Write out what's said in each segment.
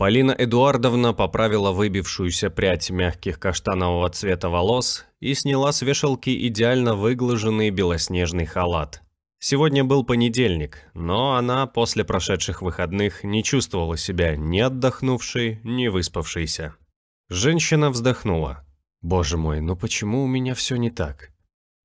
Полина Эдуардовна поправила выбившуюся прядь мягких каштанового цвета волос и сняла с вешалки идеально выглаженный белоснежный халат. Сегодня был понедельник, но она после прошедших выходных не чувствовала себя ни отдохнувшей, ни выспавшейся. Женщина вздохнула. «Боже мой, ну почему у меня все не так?»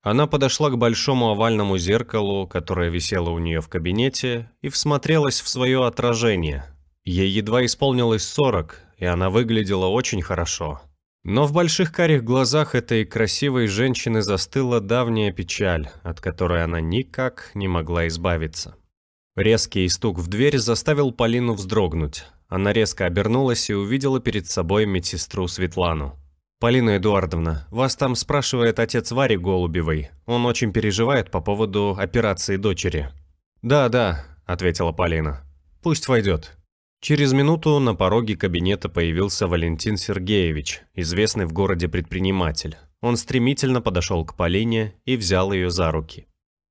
Она подошла к большому овальному зеркалу, которое висело у нее в кабинете, и всмотрелась в свое отражение, Ей едва исполнилось 40, и она выглядела очень хорошо. Но в больших карих глазах этой красивой женщины застыла давняя печаль, от которой она никак не могла избавиться. Резкий стук в дверь заставил Полину вздрогнуть. Она резко обернулась и увидела перед собой медсестру Светлану. «Полина Эдуардовна, вас там спрашивает отец Вари Голубевой. Он очень переживает по поводу операции дочери». «Да, да», – ответила Полина. «Пусть войдет». Через минуту на пороге кабинета появился Валентин Сергеевич, известный в городе предприниматель. Он стремительно подошел к Полине и взял ее за руки.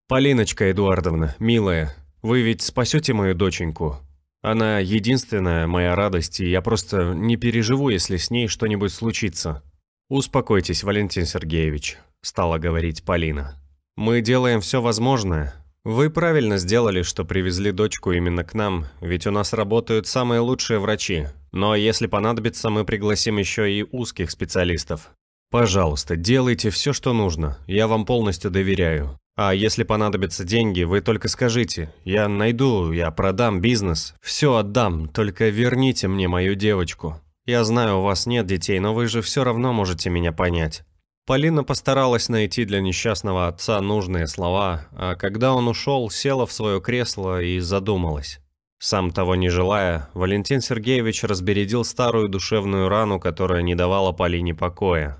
«Полиночка Эдуардовна, милая, вы ведь спасете мою доченьку. Она единственная моя радость, и я просто не переживу, если с ней что-нибудь случится». «Успокойтесь, Валентин Сергеевич», – стала говорить Полина. «Мы делаем все возможное, «Вы правильно сделали, что привезли дочку именно к нам, ведь у нас работают самые лучшие врачи. Но если понадобится, мы пригласим еще и узких специалистов. Пожалуйста, делайте все, что нужно, я вам полностью доверяю. А если понадобятся деньги, вы только скажите. Я найду, я продам бизнес, все отдам, только верните мне мою девочку. Я знаю, у вас нет детей, но вы же все равно можете меня понять. Полина постаралась найти для несчастного отца нужные слова, а когда он ушел, села в свое кресло и задумалась. Сам того не желая, Валентин Сергеевич разбередил старую душевную рану, которая не давала Полине покоя.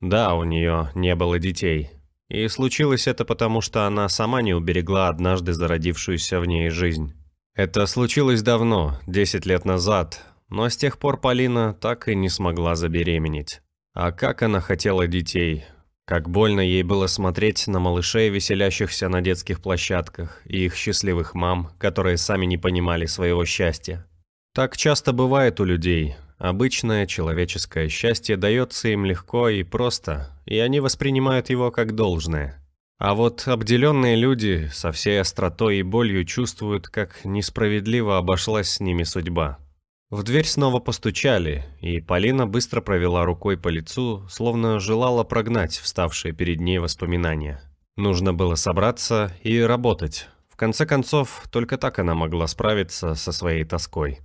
Да, у нее не было детей. И случилось это потому, что она сама не уберегла однажды зародившуюся в ней жизнь. Это случилось давно, 10 лет назад, но с тех пор Полина так и не смогла забеременеть. А как она хотела детей. Как больно ей было смотреть на малышей, веселящихся на детских площадках, и их счастливых мам, которые сами не понимали своего счастья. Так часто бывает у людей. Обычное человеческое счастье дается им легко и просто, и они воспринимают его как должное. А вот обделенные люди со всей остротой и болью чувствуют, как несправедливо обошлась с ними судьба. В дверь снова постучали, и Полина быстро провела рукой по лицу, словно желала прогнать вставшие перед ней воспоминания. Нужно было собраться и работать. В конце концов, только так она могла справиться со своей тоской.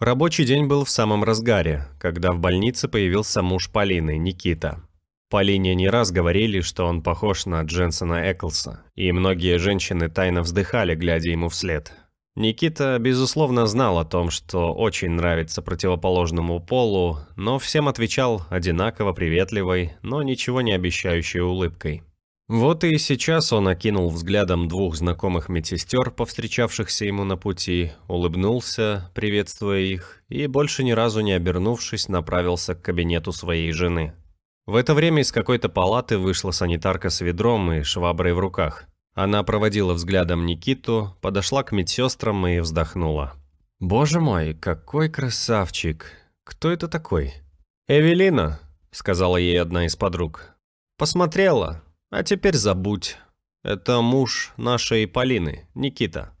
Рабочий день был в самом разгаре, когда в больнице появился муж Полины, Никита. Полине не раз говорили, что он похож на Дженсона Эклса, и многие женщины тайно вздыхали, глядя ему вслед – Никита, безусловно, знал о том, что очень нравится противоположному полу, но всем отвечал одинаково приветливой, но ничего не обещающей улыбкой. Вот и сейчас он окинул взглядом двух знакомых медсестер, повстречавшихся ему на пути, улыбнулся, приветствуя их, и больше ни разу не обернувшись, направился к кабинету своей жены. В это время из какой-то палаты вышла санитарка с ведром и шваброй в руках. Она проводила взглядом Никиту, подошла к медсестрам и вздохнула. «Боже мой, какой красавчик! Кто это такой?» «Эвелина», — сказала ей одна из подруг. «Посмотрела, а теперь забудь. Это муж нашей Полины, Никита.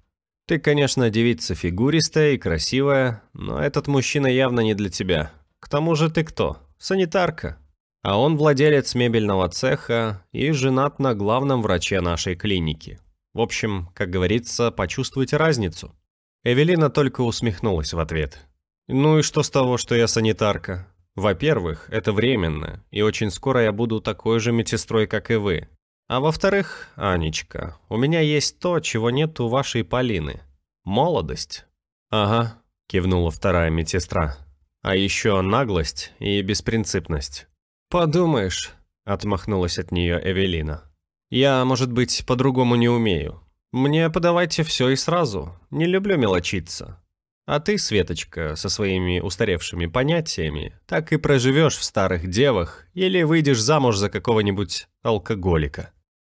Ты, конечно, девица фигуристая и красивая, но этот мужчина явно не для тебя. К тому же ты кто? Санитарка. А он владелец мебельного цеха и женат на главном враче нашей клиники. В общем, как говорится, почувствуйте разницу. Эвелина только усмехнулась в ответ. «Ну и что с того, что я санитарка? Во-первых, это временно, и очень скоро я буду такой же медсестрой, как и вы. А во-вторых, Анечка, у меня есть то, чего нет у вашей Полины. Молодость». «Ага», – кивнула вторая медсестра. «А еще наглость и беспринципность». «Подумаешь», — отмахнулась от нее Эвелина. «Я, может быть, по-другому не умею. Мне подавайте все и сразу. Не люблю мелочиться. А ты, Светочка, со своими устаревшими понятиями, так и проживешь в старых девах или выйдешь замуж за какого-нибудь алкоголика».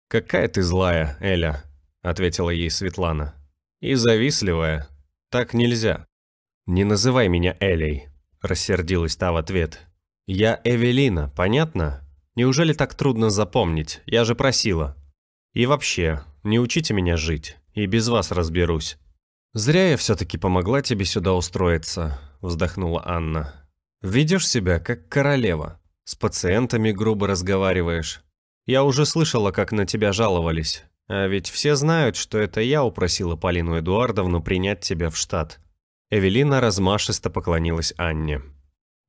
«Какая ты злая, Эля», — ответила ей Светлана. «И завистливая. Так нельзя». «Не называй меня Элей», — рассердилась та в ответ. «Я Эвелина, понятно? Неужели так трудно запомнить? Я же просила. И вообще, не учите меня жить, и без вас разберусь». «Зря я все-таки помогла тебе сюда устроиться», – вздохнула Анна. «Ведешь себя как королева, с пациентами грубо разговариваешь. Я уже слышала, как на тебя жаловались. А ведь все знают, что это я упросила Полину Эдуардовну принять тебя в штат». Эвелина размашисто поклонилась Анне.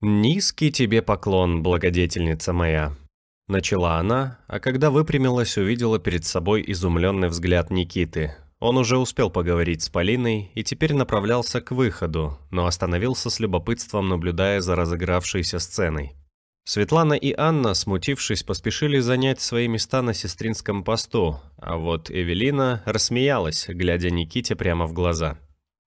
«Низкий тебе поклон, благодетельница моя», — начала она, а когда выпрямилась, увидела перед собой изумленный взгляд Никиты. Он уже успел поговорить с Полиной и теперь направлялся к выходу, но остановился с любопытством, наблюдая за разыгравшейся сценой. Светлана и Анна, смутившись, поспешили занять свои места на сестринском посту, а вот Эвелина рассмеялась, глядя Никите прямо в глаза.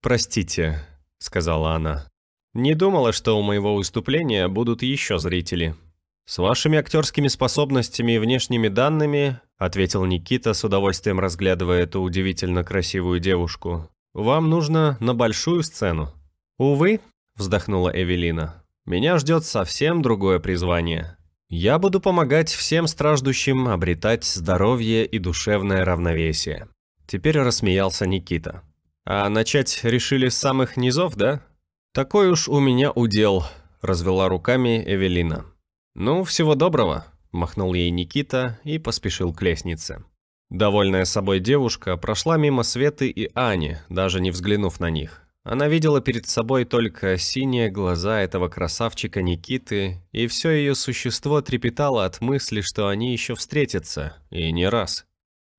«Простите», — сказала она. Не думала, что у моего выступления будут еще зрители. «С вашими актерскими способностями и внешними данными», ответил Никита, с удовольствием разглядывая эту удивительно красивую девушку, «вам нужно на большую сцену». «Увы», вздохнула Эвелина, «меня ждет совсем другое призвание. Я буду помогать всем страждущим обретать здоровье и душевное равновесие». Теперь рассмеялся Никита. «А начать решили с самых низов, да?» «Такой уж у меня удел», – развела руками Эвелина. «Ну, всего доброго», – махнул ей Никита и поспешил к лестнице. Довольная собой девушка прошла мимо Светы и Ани, даже не взглянув на них. Она видела перед собой только синие глаза этого красавчика Никиты, и все ее существо трепетало от мысли, что они еще встретятся, и не раз.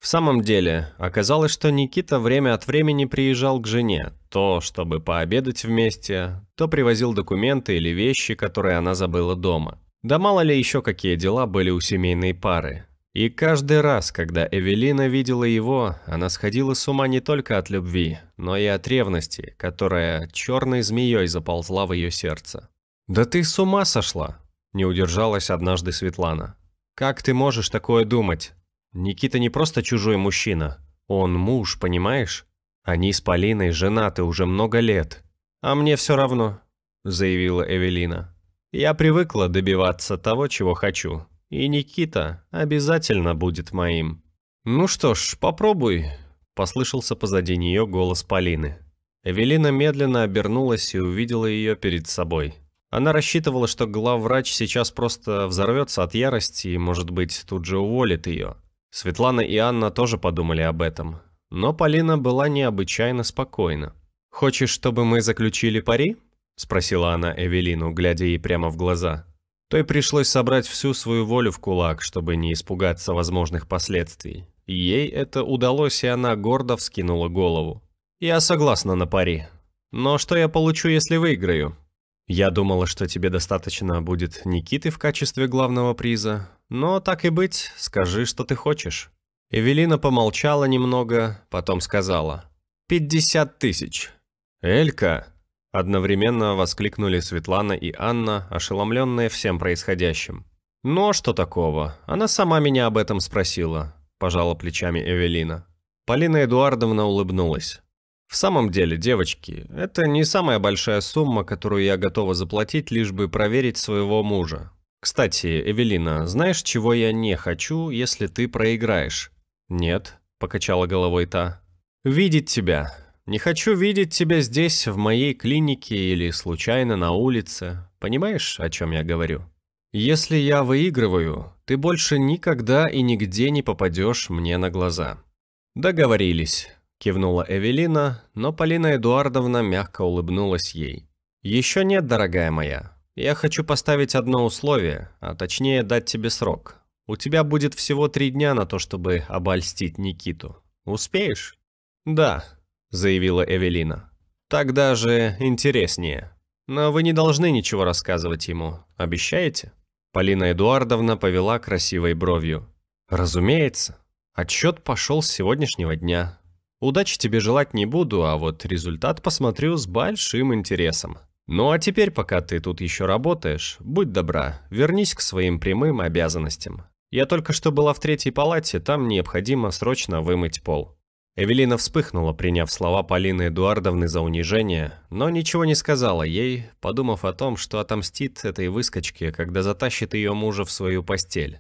В самом деле, оказалось, что Никита время от времени приезжал к жене, то, чтобы пообедать вместе, то привозил документы или вещи, которые она забыла дома. Да мало ли еще какие дела были у семейной пары. И каждый раз, когда Эвелина видела его, она сходила с ума не только от любви, но и от ревности, которая черной змеей заползла в ее сердце. «Да ты с ума сошла!» – не удержалась однажды Светлана. «Как ты можешь такое думать?» Никита не просто чужой мужчина. Он муж, понимаешь? Они с Полиной женаты уже много лет. А мне все равно, заявила Эвелина. Я привыкла добиваться того, чего хочу. И Никита обязательно будет моим. Ну что ж, попробуй, послышался позади нее голос Полины. Эвелина медленно обернулась и увидела ее перед собой. Она рассчитывала, что главврач сейчас просто взорвется от ярости и, может быть, тут же уволит ее. Светлана и Анна тоже подумали об этом, но Полина была необычайно спокойна. «Хочешь, чтобы мы заключили пари?» – спросила она Эвелину, глядя ей прямо в глаза. Той пришлось собрать всю свою волю в кулак, чтобы не испугаться возможных последствий. Ей это удалось, и она гордо вскинула голову. «Я согласна на пари. Но что я получу, если выиграю?» «Я думала, что тебе достаточно будет Никиты в качестве главного приза, но так и быть, скажи, что ты хочешь». Эвелина помолчала немного, потом сказала. «Пятьдесят тысяч». «Элька!» – одновременно воскликнули Светлана и Анна, ошеломленные всем происходящим. «Ну а что такого? Она сама меня об этом спросила», – пожала плечами Эвелина. Полина Эдуардовна улыбнулась. «В самом деле, девочки, это не самая большая сумма, которую я готова заплатить, лишь бы проверить своего мужа. «Кстати, Эвелина, знаешь, чего я не хочу, если ты проиграешь?» «Нет», — покачала головой та. «Видеть тебя. Не хочу видеть тебя здесь, в моей клинике или случайно на улице. Понимаешь, о чем я говорю?» «Если я выигрываю, ты больше никогда и нигде не попадешь мне на глаза». «Договорились», — кивнула Эвелина, но Полина Эдуардовна мягко улыбнулась ей. «Еще нет, дорогая моя. Я хочу поставить одно условие, а точнее дать тебе срок. У тебя будет всего три дня на то, чтобы обольстить Никиту. Успеешь? Да, заявила Эвелина. Так даже интереснее. Но вы не должны ничего рассказывать ему, обещаете? Полина Эдуардовна повела красивой бровью. Разумеется. Отчет пошел с сегодняшнего дня. Удачи тебе желать не буду, а вот результат посмотрю с большим интересом. Ну а теперь, пока ты тут еще работаешь, будь добра, вернись к своим прямым обязанностям. Я только что была в третьей палате, там необходимо срочно вымыть пол». Эвелина вспыхнула, приняв слова Полины Эдуардовны за унижение, но ничего не сказала ей, подумав о том, что отомстит этой выскочке, когда затащит ее мужа в свою постель.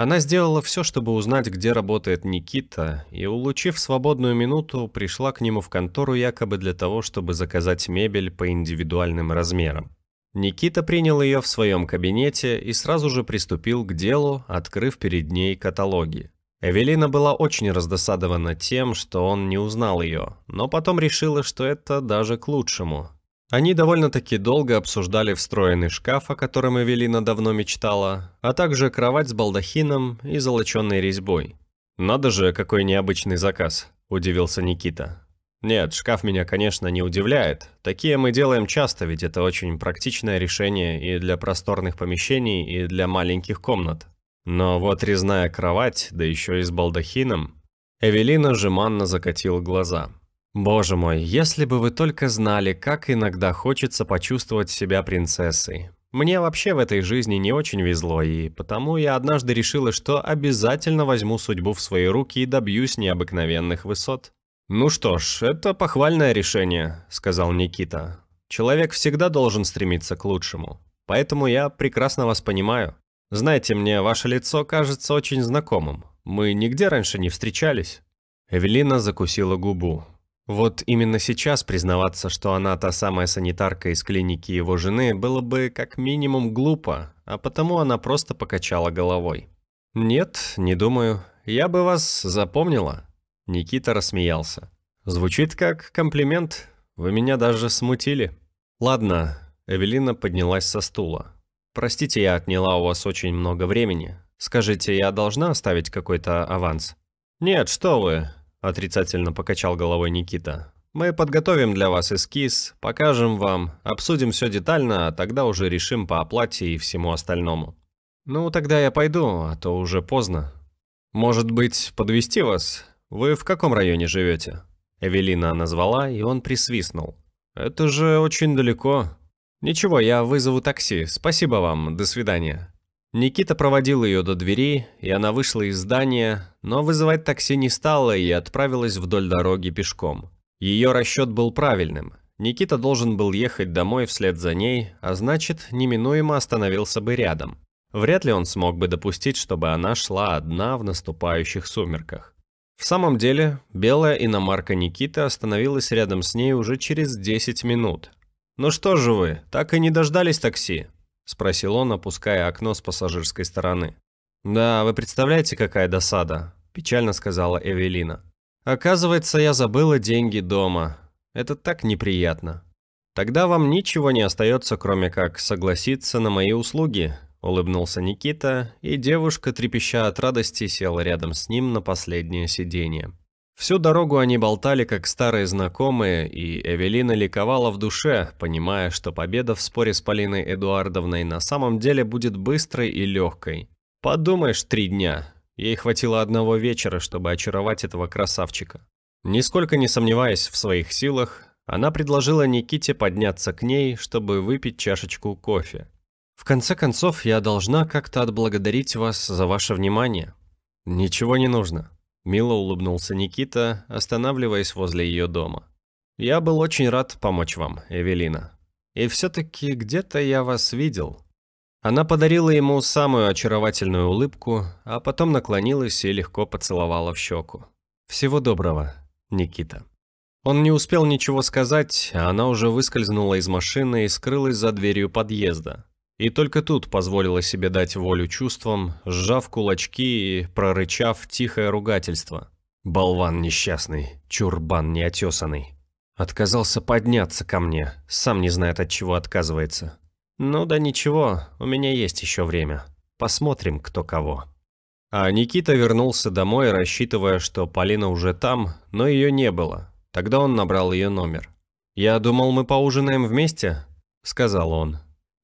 Она сделала все, чтобы узнать, где работает Никита, и, улучив свободную минуту, пришла к нему в контору якобы для того, чтобы заказать мебель по индивидуальным размерам. Никита принял ее в своем кабинете и сразу же приступил к делу, открыв перед ней каталоги. Эвелина была очень раздосадована тем, что он не узнал ее, но потом решила, что это даже к лучшему, они довольно-таки долго обсуждали встроенный шкаф, о котором Эвелина давно мечтала, а также кровать с балдахином и золоченной резьбой. «Надо же, какой необычный заказ», – удивился Никита. «Нет, шкаф меня, конечно, не удивляет. Такие мы делаем часто, ведь это очень практичное решение и для просторных помещений, и для маленьких комнат. Но вот резная кровать, да еще и с балдахином...» Эвелина жеманно закатил глаза – Боже мой, если бы вы только знали, как иногда хочется почувствовать себя принцессой. Мне вообще в этой жизни не очень везло, и потому я однажды решила, что обязательно возьму судьбу в свои руки и добьюсь необыкновенных высот. «Ну что ж, это похвальное решение», — сказал Никита. «Человек всегда должен стремиться к лучшему. Поэтому я прекрасно вас понимаю. Знаете, мне ваше лицо кажется очень знакомым. Мы нигде раньше не встречались». Эвелина закусила губу. Вот именно сейчас признаваться, что она та самая санитарка из клиники его жены, было бы как минимум глупо, а потому она просто покачала головой. «Нет, не думаю. Я бы вас запомнила». Никита рассмеялся. «Звучит как комплимент. Вы меня даже смутили». «Ладно». Эвелина поднялась со стула. «Простите, я отняла у вас очень много времени. Скажите, я должна оставить какой-то аванс?» «Нет, что вы. — отрицательно покачал головой Никита. «Мы подготовим для вас эскиз, покажем вам, обсудим все детально, а тогда уже решим по оплате и всему остальному». «Ну, тогда я пойду, а то уже поздно». «Может быть, подвести вас? Вы в каком районе живете?» Эвелина назвала, и он присвистнул. «Это же очень далеко». «Ничего, я вызову такси. Спасибо вам. До свидания». Никита проводил ее до двери, и она вышла из здания, но вызывать такси не стала и отправилась вдоль дороги пешком. Ее расчет был правильным. Никита должен был ехать домой вслед за ней, а значит, неминуемо остановился бы рядом. Вряд ли он смог бы допустить, чтобы она шла одна в наступающих сумерках. В самом деле, белая иномарка Никиты остановилась рядом с ней уже через 10 минут. «Ну что же вы, так и не дождались такси?» – спросил он, опуская окно с пассажирской стороны. «Да, вы представляете, какая досада?» – печально сказала Эвелина. «Оказывается, я забыла деньги дома. Это так неприятно». «Тогда вам ничего не остается, кроме как согласиться на мои услуги», – улыбнулся Никита, и девушка, трепеща от радости, села рядом с ним на последнее сиденье. Всю дорогу они болтали, как старые знакомые, и Эвелина ликовала в душе, понимая, что победа в споре с Полиной Эдуардовной на самом деле будет быстрой и легкой. Подумаешь, три дня. Ей хватило одного вечера, чтобы очаровать этого красавчика. Нисколько не сомневаясь в своих силах, она предложила Никите подняться к ней, чтобы выпить чашечку кофе. «В конце концов, я должна как-то отблагодарить вас за ваше внимание». «Ничего не нужно», Мило улыбнулся Никита, останавливаясь возле ее дома. «Я был очень рад помочь вам, Эвелина. И все-таки где-то я вас видел». Она подарила ему самую очаровательную улыбку, а потом наклонилась и легко поцеловала в щеку. «Всего доброго, Никита». Он не успел ничего сказать, а она уже выскользнула из машины и скрылась за дверью подъезда, и только тут позволила себе дать волю чувствам, сжав кулачки и прорычав тихое ругательство. «Болван несчастный, чурбан неотесанный». Отказался подняться ко мне, сам не знает, от чего отказывается. «Ну да ничего, у меня есть еще время. Посмотрим, кто кого». А Никита вернулся домой, рассчитывая, что Полина уже там, но ее не было. Тогда он набрал ее номер. «Я думал, мы поужинаем вместе», — сказал он.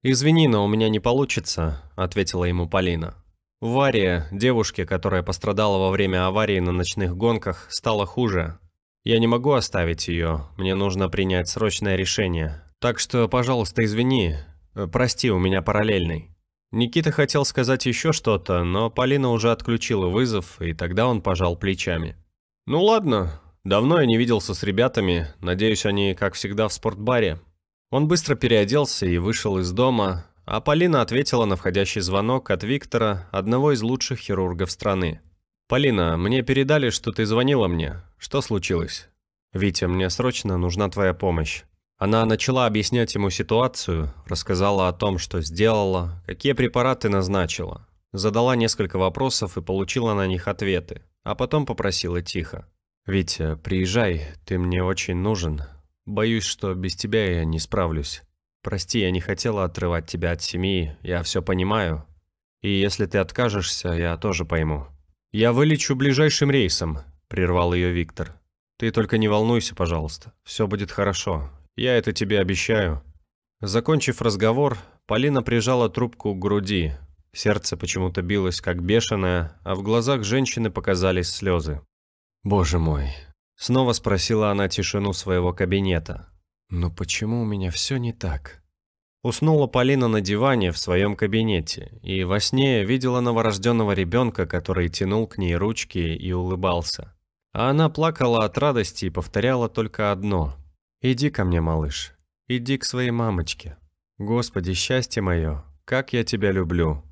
«Извини, но у меня не получится», — ответила ему Полина. Варе, девушке, которая пострадала во время аварии на ночных гонках, стало хуже. Я не могу оставить ее, мне нужно принять срочное решение. Так что, пожалуйста, извини. Э, прости, у меня параллельный. Никита хотел сказать еще что-то, но Полина уже отключила вызов, и тогда он пожал плечами. «Ну ладно, давно я не виделся с ребятами, надеюсь, они, как всегда, в спортбаре. Он быстро переоделся и вышел из дома, а Полина ответила на входящий звонок от Виктора, одного из лучших хирургов страны. «Полина, мне передали, что ты звонила мне. Что случилось?» «Витя, мне срочно нужна твоя помощь». Она начала объяснять ему ситуацию, рассказала о том, что сделала, какие препараты назначила. Задала несколько вопросов и получила на них ответы, а потом попросила тихо. «Витя, приезжай, ты мне очень нужен. Боюсь, что без тебя я не справлюсь. Прости, я не хотела отрывать тебя от семьи, я все понимаю. И если ты откажешься, я тоже пойму. Я вылечу ближайшим рейсом, прервал ее Виктор. Ты только не волнуйся, пожалуйста. Все будет хорошо. Я это тебе обещаю. Закончив разговор, Полина прижала трубку к груди. Сердце почему-то билось как бешеное, а в глазах женщины показались слезы. Боже мой, Снова спросила она тишину своего кабинета. «Но почему у меня все не так?» Уснула Полина на диване в своем кабинете, и во сне видела новорожденного ребенка, который тянул к ней ручки и улыбался. А она плакала от радости и повторяла только одно. «Иди ко мне, малыш. Иди к своей мамочке. Господи, счастье мое, как я тебя люблю».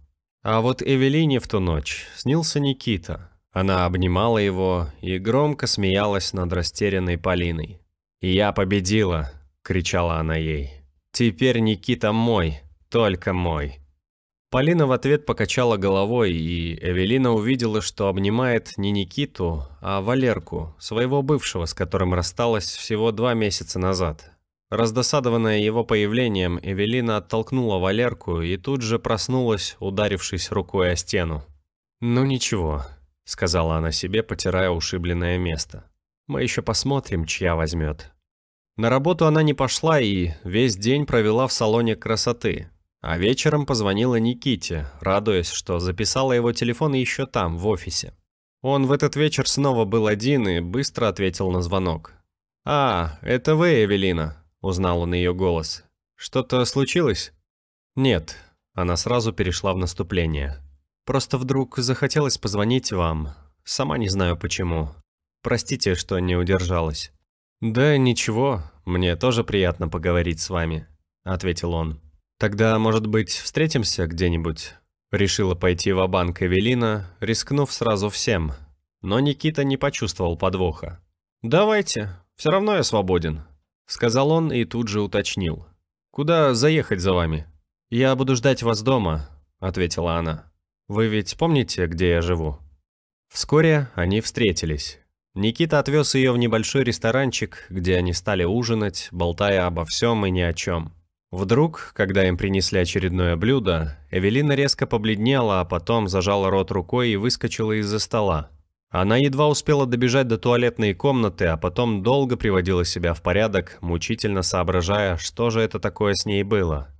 А вот Эвелине в ту ночь снился Никита, она обнимала его и громко смеялась над растерянной Полиной. «Я победила!» – кричала она ей. «Теперь Никита мой, только мой!» Полина в ответ покачала головой, и Эвелина увидела, что обнимает не Никиту, а Валерку, своего бывшего, с которым рассталась всего два месяца назад. Раздосадованная его появлением, Эвелина оттолкнула Валерку и тут же проснулась, ударившись рукой о стену. «Ну ничего, — сказала она себе, потирая ушибленное место. «Мы еще посмотрим, чья возьмет». На работу она не пошла и весь день провела в салоне красоты. А вечером позвонила Никите, радуясь, что записала его телефон еще там, в офисе. Он в этот вечер снова был один и быстро ответил на звонок. «А, это вы, Эвелина», — узнал он ее голос. «Что-то случилось?» «Нет», — она сразу перешла в наступление. Просто вдруг захотелось позвонить вам. Сама не знаю почему. Простите, что не удержалась». «Да ничего, мне тоже приятно поговорить с вами», — ответил он. «Тогда, может быть, встретимся где-нибудь?» Решила пойти в банк Эвелина, рискнув сразу всем. Но Никита не почувствовал подвоха. «Давайте, все равно я свободен», — сказал он и тут же уточнил. «Куда заехать за вами?» «Я буду ждать вас дома», — ответила она. Вы ведь помните, где я живу?» Вскоре они встретились. Никита отвез ее в небольшой ресторанчик, где они стали ужинать, болтая обо всем и ни о чем. Вдруг, когда им принесли очередное блюдо, Эвелина резко побледнела, а потом зажала рот рукой и выскочила из-за стола. Она едва успела добежать до туалетной комнаты, а потом долго приводила себя в порядок, мучительно соображая, что же это такое с ней было.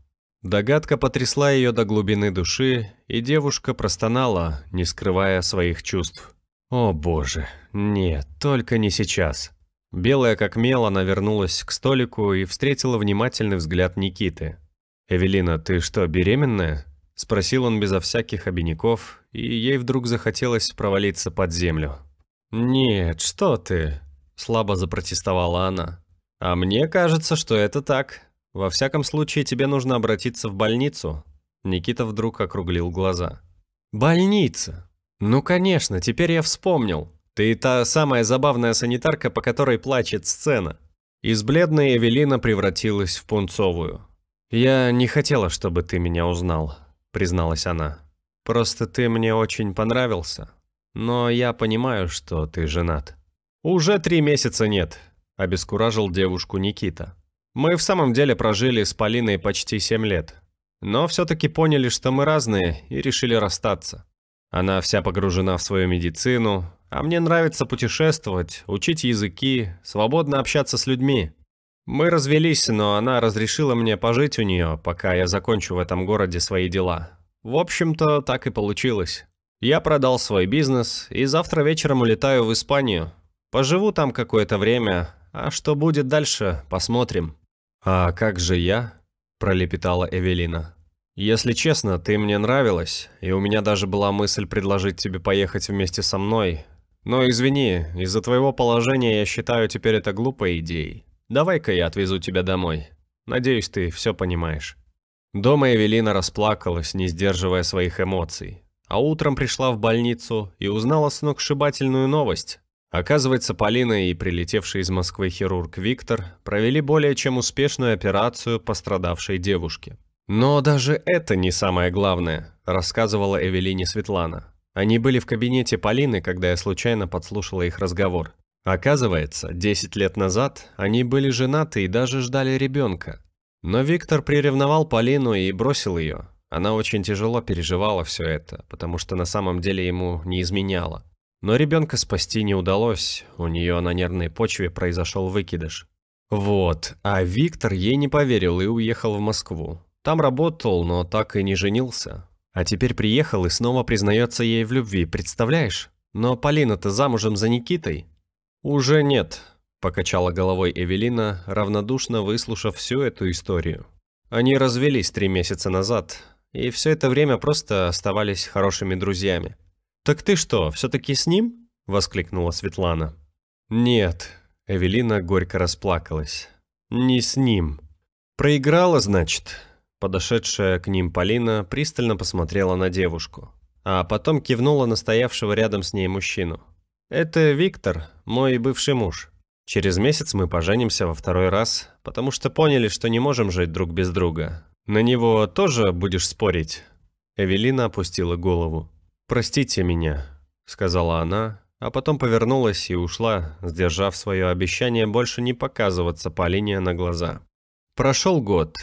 Догадка потрясла ее до глубины души, и девушка простонала, не скрывая своих чувств. «О боже, нет, только не сейчас». Белая как мел, она вернулась к столику и встретила внимательный взгляд Никиты. «Эвелина, ты что, беременная?» – спросил он безо всяких обиняков, и ей вдруг захотелось провалиться под землю. «Нет, что ты!» – слабо запротестовала она. «А мне кажется, что это так», «Во всяком случае, тебе нужно обратиться в больницу». Никита вдруг округлил глаза. «Больница! Ну, конечно, теперь я вспомнил. Ты та самая забавная санитарка, по которой плачет сцена». Из бледной Эвелина превратилась в пунцовую. «Я не хотела, чтобы ты меня узнал», — призналась она. «Просто ты мне очень понравился. Но я понимаю, что ты женат». «Уже три месяца нет», — обескуражил девушку Никита. Мы в самом деле прожили с Полиной почти 7 лет. Но все-таки поняли, что мы разные, и решили расстаться. Она вся погружена в свою медицину, а мне нравится путешествовать, учить языки, свободно общаться с людьми. Мы развелись, но она разрешила мне пожить у нее, пока я закончу в этом городе свои дела. В общем-то, так и получилось. Я продал свой бизнес и завтра вечером улетаю в Испанию. Поживу там какое-то время, а что будет дальше, посмотрим. «А как же я?» – пролепетала Эвелина. «Если честно, ты мне нравилась, и у меня даже была мысль предложить тебе поехать вместе со мной. Но извини, из-за твоего положения я считаю теперь это глупой идеей. Давай-ка я отвезу тебя домой. Надеюсь, ты все понимаешь». Дома Эвелина расплакалась, не сдерживая своих эмоций. А утром пришла в больницу и узнала сногсшибательную новость. Оказывается, Полина и прилетевший из Москвы хирург Виктор провели более чем успешную операцию пострадавшей девушки. Но даже это не самое главное, рассказывала Эвелине Светлана. Они были в кабинете Полины, когда я случайно подслушала их разговор. Оказывается, 10 лет назад они были женаты и даже ждали ребенка. Но Виктор приревновал Полину и бросил ее. Она очень тяжело переживала все это, потому что на самом деле ему не изменяла. Но ребенка спасти не удалось, у нее на нервной почве произошел выкидыш. Вот, а Виктор ей не поверил и уехал в Москву. Там работал, но так и не женился. А теперь приехал и снова признается ей в любви, представляешь? Но Полина-то замужем за Никитой? Уже нет, покачала головой Эвелина, равнодушно выслушав всю эту историю. Они развелись три месяца назад, и все это время просто оставались хорошими друзьями. «Так ты что, все-таки с ним?» – воскликнула Светлана. «Нет», – Эвелина горько расплакалась. «Не с ним. Проиграла, значит?» Подошедшая к ним Полина пристально посмотрела на девушку, а потом кивнула на стоявшего рядом с ней мужчину. «Это Виктор, мой бывший муж. Через месяц мы поженимся во второй раз, потому что поняли, что не можем жить друг без друга. На него тоже будешь спорить?» Эвелина опустила голову. «Простите меня», — сказала она, а потом повернулась и ушла, сдержав свое обещание больше не показываться Полине на глаза. Прошел год.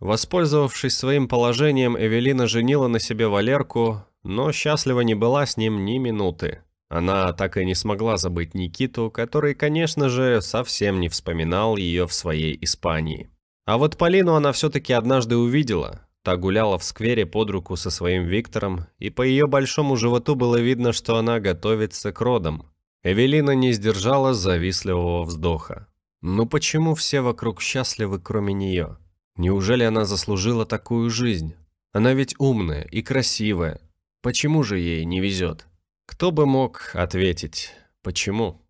Воспользовавшись своим положением, Эвелина женила на себе Валерку, но счастлива не была с ним ни минуты. Она так и не смогла забыть Никиту, который, конечно же, совсем не вспоминал ее в своей Испании. А вот Полину она все-таки однажды увидела, Та гуляла в сквере под руку со своим Виктором, и по ее большому животу было видно, что она готовится к родам. Эвелина не сдержала завистливого вздоха. Ну почему все вокруг счастливы, кроме нее? Неужели она заслужила такую жизнь? Она ведь умная и красивая. Почему же ей не везет? Кто бы мог ответить, почему?